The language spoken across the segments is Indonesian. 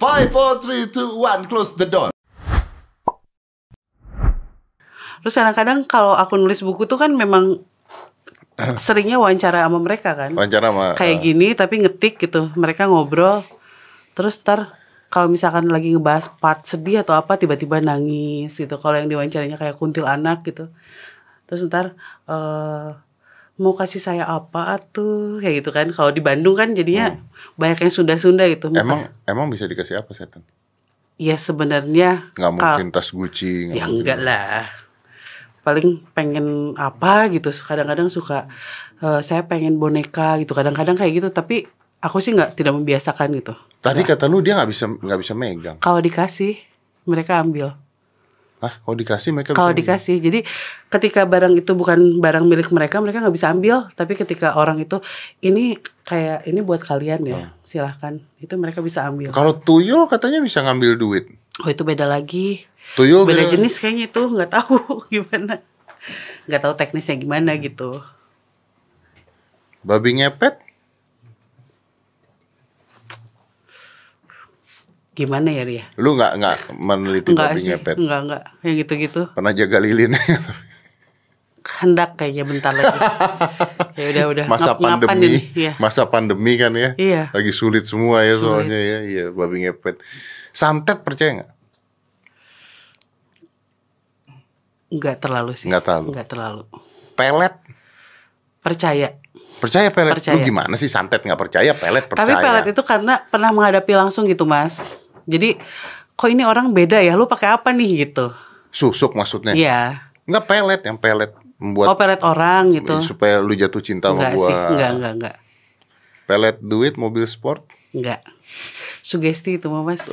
5, 4, 3, 2, 1, close the door. Terus kadang-kadang kalau aku nulis buku tuh kan memang seringnya wawancara sama mereka kan. Wawancara sama kayak uh. gini tapi ngetik gitu. Mereka ngobrol. Terus ntar kalau misalkan lagi ngebahas part sedih atau apa tiba-tiba nangis gitu. Kalau yang diwawancaranya kayak kuntil anak gitu. Terus ntar uh, mau kasih saya apa tuh kayak gitu kan kalau di Bandung kan jadinya hmm. banyak yang Sunda-Sunda gitu mau emang kasih. emang bisa dikasih apa setan ya sebenarnya nggak mungkin tas Gucci gak ya enggak enggak lah paling pengen apa gitu kadang-kadang suka uh, saya pengen boneka gitu kadang-kadang kayak gitu tapi aku sih nggak tidak membiasakan gitu tadi nah. kata lu dia nggak bisa nggak bisa megang kalau dikasih mereka ambil ah kalau dikasih mereka kalau dikasih, jadi ketika barang itu bukan barang milik mereka, mereka nggak bisa ambil. Tapi ketika orang itu ini kayak ini buat kalian ya, hmm. silahkan itu mereka bisa ambil. Kalau tuyul katanya bisa ngambil duit. Oh itu beda lagi. Tuyul beda, beda jenis kayaknya itu nggak tahu gimana, nggak tahu teknisnya gimana gitu. Babi ngepet? gimana ya Ria? Lu nggak nggak meneliti enggak babi sih, ngepet? Enggak enggak yang gitu-gitu. Pernah jaga lilin? Hendak kayaknya bentar lagi. ya udah udah. Masa Ngap pandemi, ya. masa pandemi kan ya? Iya. Lagi sulit semua ya sulit. soalnya ya, iya babi ngepet. Santet percaya nggak? Nggak terlalu sih. Nggak terlalu. Nggak terlalu. Pelet? Percaya. Percaya pelet? Percaya. Lu gimana sih santet nggak percaya pelet percaya? Tapi pelet itu karena pernah menghadapi langsung gitu mas. Jadi kok ini orang beda ya? Lu pakai apa nih gitu? Susuk maksudnya? Iya. Enggak pelet yang pelet membuat Oh pelet orang gitu. Iya, supaya lu jatuh cinta enggak sama gua. Sih, enggak, enggak, enggak. Pelet duit mobil sport? Enggak. Sugesti itu Mas.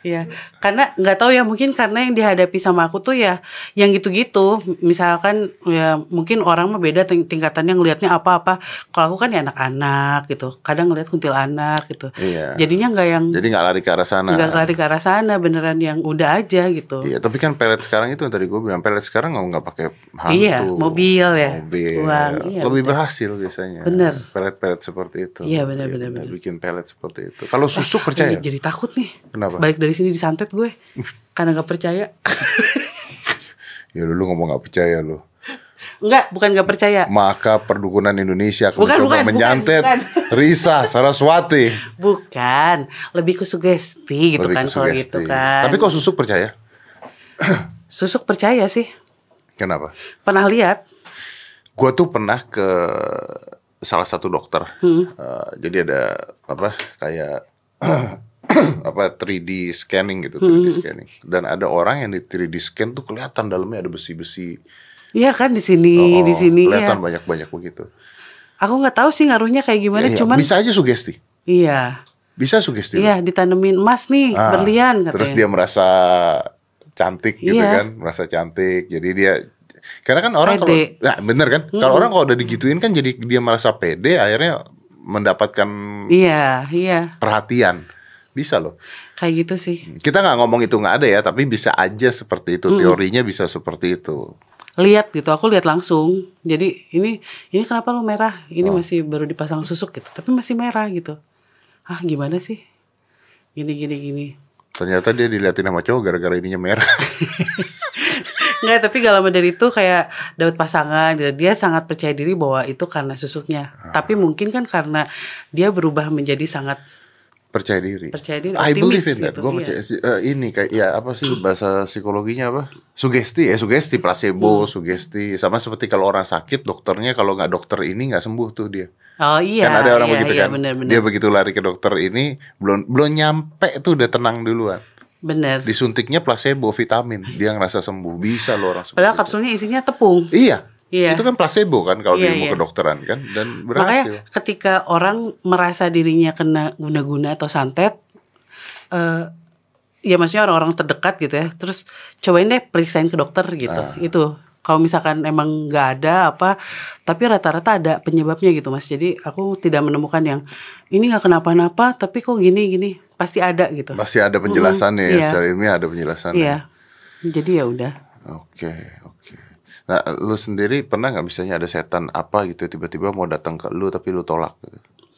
Iya, karena nggak tahu ya mungkin karena yang dihadapi sama aku tuh ya yang gitu-gitu. Misalkan ya mungkin orang mah beda ting tingkatannya ngelihatnya apa-apa. Kalau aku kan ya anak-anak gitu. Kadang ngelihat anak gitu. Iya. Jadinya nggak yang Jadi nggak lari ke arah sana. Nggak lari ke arah sana, beneran yang udah aja gitu. Iya, tapi kan pelet sekarang itu yang tadi gue bilang pelet sekarang nggak nggak pakai hantu. Iya, mobil ya. Mobil. Uang, iya, Lebih bener. berhasil biasanya. Bener. Pelet-pelet seperti itu. Iya, benar-benar. Iya, bener, Bikin pelet seperti itu. Kalau susuk percaya. Jadi takut nih. Kenapa? Balik dari dari sini disantet gue karena nggak percaya ya lu ngomong nggak percaya lu Enggak, bukan gak percaya. Maka perdukunan Indonesia bukan, bukan, menyantet bukan, bukan. Risa Saraswati. Bukan, lebih ke sugesti gitu lebih kan kalau gitu kan. Tapi kok Susuk percaya? susuk percaya sih. Kenapa? Pernah lihat? gue tuh pernah ke salah satu dokter. Hmm. Uh, jadi ada apa kayak apa 3D scanning gitu, 3D hmm. scanning. Dan ada orang yang di 3D scan tuh kelihatan dalamnya ada besi-besi. Iya kan di sini, oh, di oh, sini iya. kelihatan banyak-banyak begitu. Aku nggak tahu sih ngaruhnya kayak gimana, ya, ya. cuman bisa aja sugesti. Iya. Bisa sugesti. Iya, ditanemin emas nih, ah, berlian katanya. Terus dia merasa cantik gitu iya. kan, merasa cantik. Jadi dia karena kan orang kalau nah bener kan, hmm. kalau orang kalau udah digituin kan jadi dia merasa pede akhirnya mendapatkan Iya, iya. perhatian. Bisa loh. Kayak gitu sih. Kita nggak ngomong itu nggak ada ya, tapi bisa aja seperti itu. teorinya -mm. Teorinya bisa seperti itu. Lihat gitu, aku lihat langsung. Jadi ini ini kenapa lu merah? Ini oh. masih baru dipasang susuk gitu, tapi masih merah gitu. Ah gimana sih? Gini gini gini. Ternyata dia dilihatin sama cowok gara-gara ininya merah. Enggak, tapi gak lama dari itu kayak dapat pasangan gitu. Dia sangat percaya diri bahwa itu karena susuknya. Ah. Tapi mungkin kan karena dia berubah menjadi sangat percaya diri percaya diri I believe in that gitu, gue iya. percaya iya. uh, ini kayak ya apa sih bahasa psikologinya apa sugesti ya sugesti placebo hmm. sugesti sama seperti kalau orang sakit dokternya kalau nggak dokter ini nggak sembuh tuh dia oh iya kan ada orang iya, begitu iya, kan bener, bener. dia begitu lari ke dokter ini belum belum nyampe tuh udah tenang duluan Bener. Disuntiknya placebo vitamin, dia ngerasa sembuh. Bisa loh orang Padahal kapsulnya itu. isinya tepung. Iya. Iya. Itu kan placebo kan kalau yeah, di ilmu iya. yeah. kedokteran kan dan berhasil. Makanya ketika orang merasa dirinya kena guna-guna atau santet uh, ya maksudnya orang-orang terdekat gitu ya. Terus cobain deh periksain ke dokter gitu. Uh. Itu kalau misalkan emang nggak ada apa tapi rata-rata ada penyebabnya gitu Mas. Jadi aku tidak menemukan yang ini nggak kenapa-napa tapi kok gini-gini pasti ada gitu. Pasti ada penjelasannya mm -hmm. ya. Yeah. Secara ini ada penjelasannya. Iya. Jadi ya udah. Oke, okay, oke. Okay. Nah, lu sendiri pernah nggak misalnya ada setan apa gitu tiba-tiba mau datang ke lu tapi lu tolak?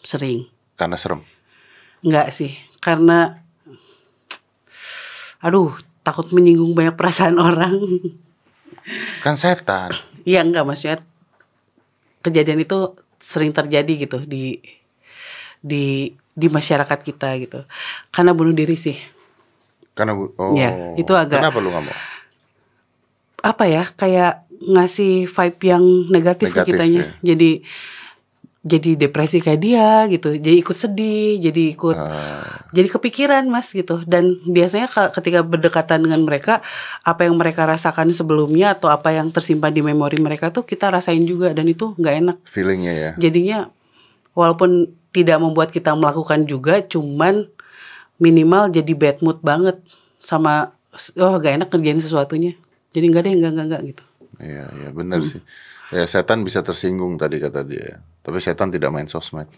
Sering. Karena serem? Nggak sih, karena aduh takut menyinggung banyak perasaan orang. Kan setan. Iya nggak maksudnya kejadian itu sering terjadi gitu di di di masyarakat kita gitu. Karena bunuh diri sih. Karena bu oh. Ya, itu agak. Kenapa lu nggak mau? apa ya kayak ngasih vibe yang negatif, negatif ke kitanya. Ya. Jadi jadi depresi kayak dia gitu. Jadi ikut sedih, jadi ikut uh. jadi kepikiran Mas gitu. Dan biasanya ketika berdekatan dengan mereka, apa yang mereka rasakan sebelumnya atau apa yang tersimpan di memori mereka tuh kita rasain juga dan itu nggak enak. Feelingnya ya. Jadinya walaupun tidak membuat kita melakukan juga, cuman minimal jadi bad mood banget sama oh gak enak kerjain sesuatunya. Jadi nggak deh, nggak nggak nggak gitu. Iya, iya benar hmm. sih. Ya, setan bisa tersinggung tadi kata dia. Tapi setan tidak main sosmed.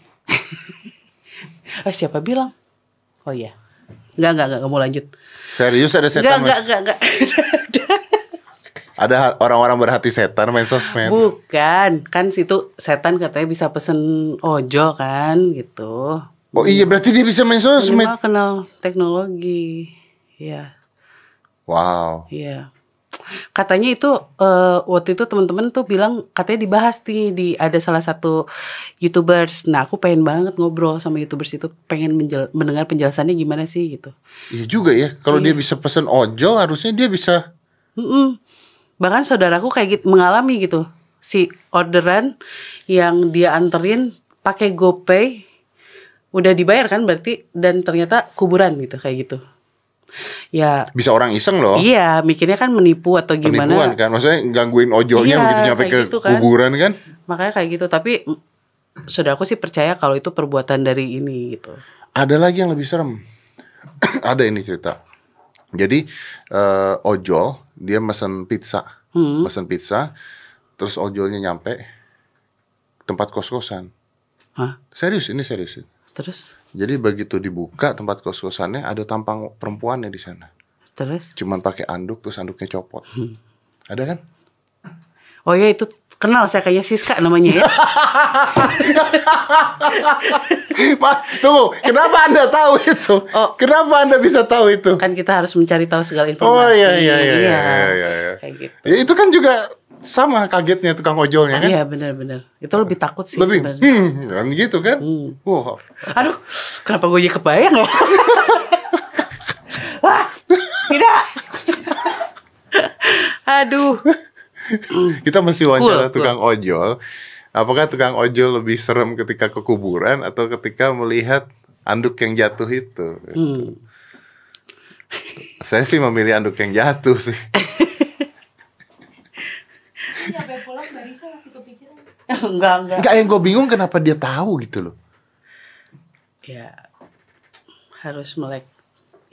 eh, siapa bilang? Oh iya. Enggak, enggak, enggak, mau lanjut. Serius ada setan? Enggak, enggak, enggak, enggak. ada orang-orang berhati setan main sosmed. Bukan, kan situ setan katanya bisa pesen ojo kan gitu. Oh iya, berarti dia bisa main sosmed. kenal teknologi. Iya. Wow. Iya katanya itu uh, waktu itu teman-teman tuh bilang katanya dibahas nih di ada salah satu youtubers nah aku pengen banget ngobrol sama youtubers itu pengen menjel, mendengar penjelasannya gimana sih gitu iya juga ya kalau hmm. dia iya. bisa pesen ojol harusnya dia bisa mm -mm. bahkan saudaraku kayak gitu mengalami gitu si orderan yang dia anterin pakai GoPay udah dibayar kan berarti dan ternyata kuburan gitu kayak gitu ya bisa orang iseng loh iya mikirnya kan menipu atau gimana penipuan kan maksudnya gangguin ojolnya iya, begitu nyampe ke gitu kan. kuburan kan makanya kayak gitu tapi sudah aku sih percaya kalau itu perbuatan dari ini gitu ada lagi yang lebih serem ada ini cerita jadi uh, ojol dia mesen pizza hmm. mesen pizza terus ojolnya nyampe tempat kos kosan Hah? serius ini serius terus jadi begitu dibuka tempat kos-kosannya ada tampang perempuannya di sana. Terus? Cuman pakai anduk terus anduknya copot. Hmm. Ada kan? Oh ya itu kenal saya kayaknya Siska namanya ya. Ma, tunggu, kenapa Anda tahu itu? Oh, kenapa Anda bisa tahu itu? Kan kita harus mencari tahu segala oh, iya, informasi. Oh iya iya iya. Iya, iya, iya, iya. Kayak gitu. Ya itu kan juga sama kagetnya tukang ojolnya kan? Iya benar-benar. Itu lebih takut sih. Lebih. Sebenernya. Hmm, kan gitu kan? Hmm. Wow. Aduh, kenapa gue jadi kebayang ya? Wah, tidak. Aduh. Hmm. Kita masih wawancara cool, tukang cool. ojol. Apakah tukang ojol lebih serem ketika ke kuburan atau ketika melihat anduk yang jatuh itu? Hmm. Saya sih memilih anduk yang jatuh sih. enggak, enggak. Enggak yang gue bingung kenapa dia tahu gitu loh. Ya harus melek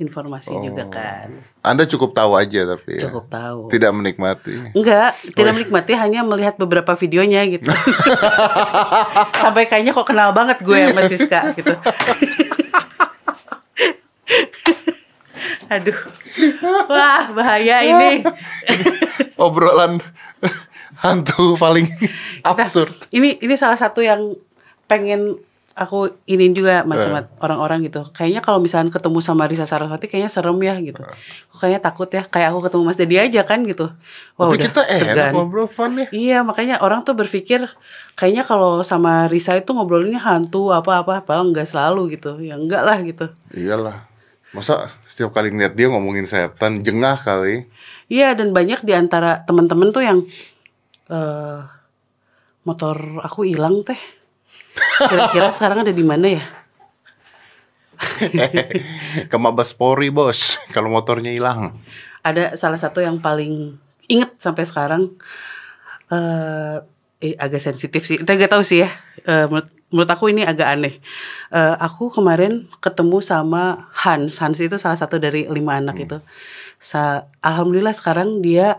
informasi oh. juga kan. Anda cukup tahu aja tapi. Ya. Cukup tahu. Tidak menikmati. Enggak, tidak oh, iya. menikmati hanya melihat beberapa videonya gitu. Sampai kayaknya kok kenal banget gue sama iya. Siska gitu. Aduh. Wah, bahaya ini. Obrolan hantu paling nah, absurd. Nah, ini ini salah satu yang pengen aku ingin juga Mas uh. orang-orang gitu. Kayaknya kalau misalnya ketemu sama Risa Saraswati kayaknya serem ya gitu. Uh. Kayaknya takut ya. Kayak aku ketemu Mas Dedi aja kan gitu. Wah, Tapi udah kita segan. ngobrol fun ya. Iya, makanya orang tuh berpikir kayaknya kalau sama Risa itu ngobrolinnya hantu apa-apa, padahal enggak selalu gitu. Ya enggak lah gitu. Iyalah. Masa setiap kali ngeliat dia ngomongin setan jengah kali. Iya, dan banyak di antara teman-teman tuh yang uh, motor aku hilang teh. Kira-kira sekarang ada di mana ya? Ke pori bos, kalau motornya hilang. Ada salah satu yang paling inget sampai sekarang. Uh, eh, agak sensitif sih, kita gak tahu sih ya. Uh, menurut, menurut aku ini agak aneh. Uh, aku kemarin ketemu sama Hans, Hans itu salah satu dari lima anak hmm. itu. Sa Alhamdulillah sekarang dia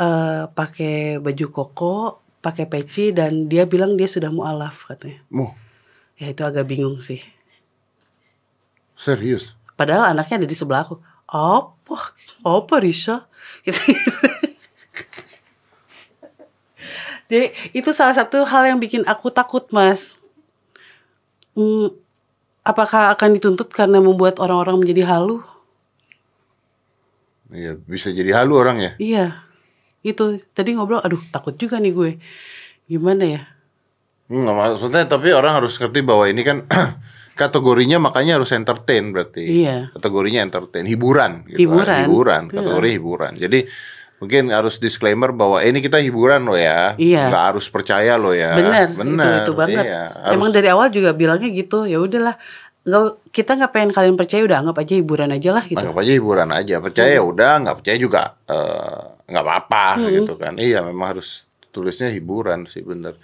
uh, pakai baju koko, pakai peci dan dia bilang dia sudah mualaf katanya. Mu. Ya itu agak bingung sih. Serius. Padahal anaknya ada di sebelah aku. Apa? Apa Risha? Gitu. Jadi itu salah satu hal yang bikin aku takut, Mas. Hmm, apakah akan dituntut karena membuat orang-orang menjadi halu? Iya, bisa jadi halu orang ya. Iya itu tadi ngobrol aduh takut juga nih gue gimana ya hmm, nggak maksudnya tapi orang harus ngerti bahwa ini kan kategorinya makanya harus entertain berarti iya. kategorinya entertain hiburan gitu hiburan kan. hiburan iya. kategori hiburan jadi mungkin harus disclaimer bahwa eh, ini kita hiburan lo ya iya. nggak harus percaya lo ya benar benar itu, itu banget iya, harus... emang dari awal juga bilangnya gitu ya udahlah Nggak, kita nggak pengen kalian percaya udah anggap aja hiburan aja lah gitu. Anggap aja hiburan aja, percaya hmm. udah, nggak percaya juga uh, nggak apa-apa hmm. gitu kan. Iya memang harus tulisnya hiburan sih bener.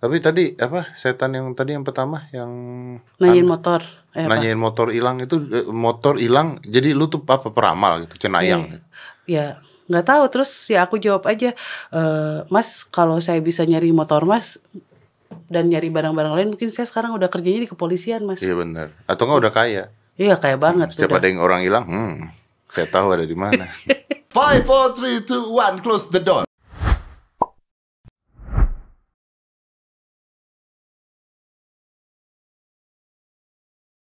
Tapi tadi apa setan yang tadi yang pertama yang nanyain motor, eh, nanyain apa? motor hilang itu eh, motor hilang. Jadi lu tuh apa peramal gitu, cenayang. Iya, ya, nggak tahu. Terus ya aku jawab aja, e, Mas kalau saya bisa nyari motor Mas, dan nyari barang-barang lain mungkin saya sekarang udah kerjanya di kepolisian mas iya benar atau enggak udah kaya iya kaya banget Siapa ada yang orang hilang hmm saya tahu ada di mana five four three two one close the door